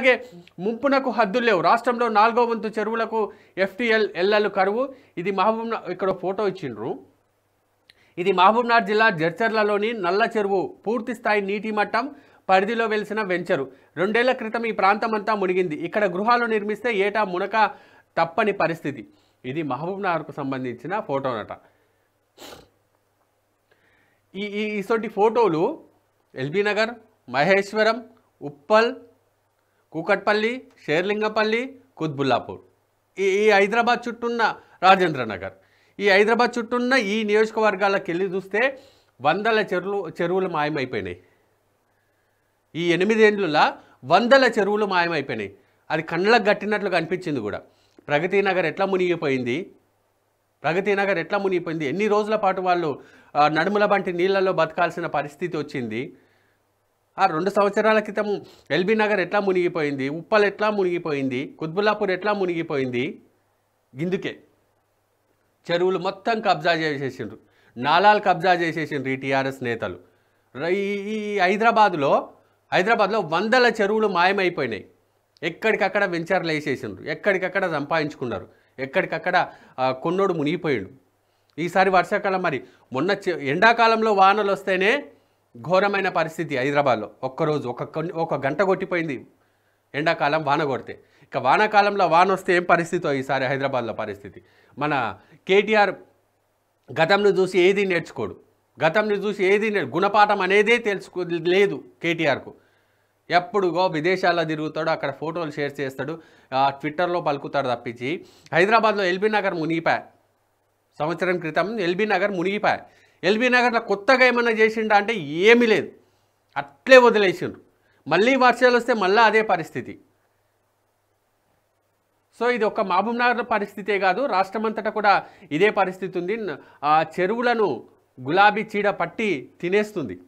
అలాగే ముంపునకు హద్దులు లేవు రాష్ట్రంలో నాలుగో వంతు చెరువులకు ఎఫ్టీఎల్ ఎల్ఎల్ కరువు ఇది మహబూబ్ ఇక్కడ ఫోటో ఇచ్చిండ్రు ఇది మహబూబ్నాథ్ జిల్లా జడ్చర్లలోని నల్ల చెరువు పూర్తి స్థాయి నీటి మట్టం పరిధిలో వెలిసిన వెంచరు రెండేళ్ల క్రితం ఈ ప్రాంతం అంతా మునిగింది ఇక్కడ గృహాలు నిర్మిస్తే ఏటా మునక తప్పని పరిస్థితి ఇది మహబూబ్నగర్కు సంబంధించిన ఫోటోనట ఈ ఇటువంటి ఫోటోలు ఎల్బీ నగర్ మహేశ్వరం ఉప్పల్ కూకట్పల్లి షేర్లింగపల్లి కుత్బుల్లాపూర్ ఈ ఈ హైదరాబాద్ చుట్టూన్న రాజేంద్ర నగర్ ఈ హైదరాబాద్ చుట్టూన్న ఈ నియోజకవర్గాలకు వెళ్ళి చూస్తే వందల చెరువులు చెరువులు మాయమైపోయినాయి ఈ ఎనిమిదేండ్లలో వందల చెరువులు మాయమైపోయినాయి అది కళ్ళకు కట్టినట్లు కనిపించింది కూడా ప్రగతి నగర్ ఎట్లా మునిగిపోయింది ప్రగతి నగర్ ఎట్లా మునిగిపోయింది ఎన్ని రోజుల పాటు వాళ్ళు నడుముల వంటి నీళ్ళల్లో బతకాల్సిన పరిస్థితి వచ్చింది ఆ రెండు సంవత్సరాల క్రితం ఎల్బీ నగర్ ఎట్లా మునిగిపోయింది ఉప్పల్ ఎట్లా మునిగిపోయింది కుత్బుల్లాపూర్ ఎట్లా మునిగిపోయింది ఇందుకే చెరువులు మొత్తం కబ్జా చేసేసిండ్రు నాలాలు కబ్జా చేసేసిండ్రు ఈ టీఆర్ఎస్ నేతలు ఈ హైదరాబాదులో హైదరాబాద్లో వందల చెరువులు మాయమైపోయినాయి ఎక్కడికక్కడ వెంచర్లు వేసేసిండ్రు ఎక్కడికక్కడ సంపాదించుకున్నారు ఎక్కడికక్కడ కొన్నోడు మునిగిపోయాడు ఈసారి వర్షాకాలం మరి మొన్న ఎండాకాలంలో వానలు వస్తేనే ఘోరమైన పరిస్థితి హైదరాబాద్లో ఒక్కరోజు ఒక ఒక గంట కొట్టిపోయింది ఎండాకాలం వాన కొడితే ఇక వానాకాలంలో వాన వస్తే ఏం పరిస్థితో ఈసారి హైదరాబాద్లో పరిస్థితి మన కేటీఆర్ గతంను చూసి ఏది నేర్చుకోడు గతంని చూసి ఏది గుణపాఠం అనేదే తెలుసుకో లేదు కేటీఆర్కు ఎప్పుడుగో విదేశాల్లో తిరుగుతాడు అక్కడ ఫోటోలు షేర్ చేస్తాడు ట్విట్టర్లో పలుకుతాడు తప్పించి హైదరాబాద్లో ఎల్బీ నగర్ మునిగిపాయ సంవత్సరం క్రితం ఎల్బీ నగర్ మునిగిపాయ ఎల్బీ నగర్లో కొత్తగా ఏమైనా చేసిండ అంటే ఏమీ లేదు అట్లే వదిలేసిండు మళ్ళీ వర్షాలు వస్తే మళ్ళీ అదే పరిస్థితి సో ఇది ఒక మహబూబ్ నగర్ పరిస్థితే కాదు రాష్ట్రమంతటా కూడా ఇదే పరిస్థితి ఉంది చెరువులను గులాబీ చీడ పట్టి తినేస్తుంది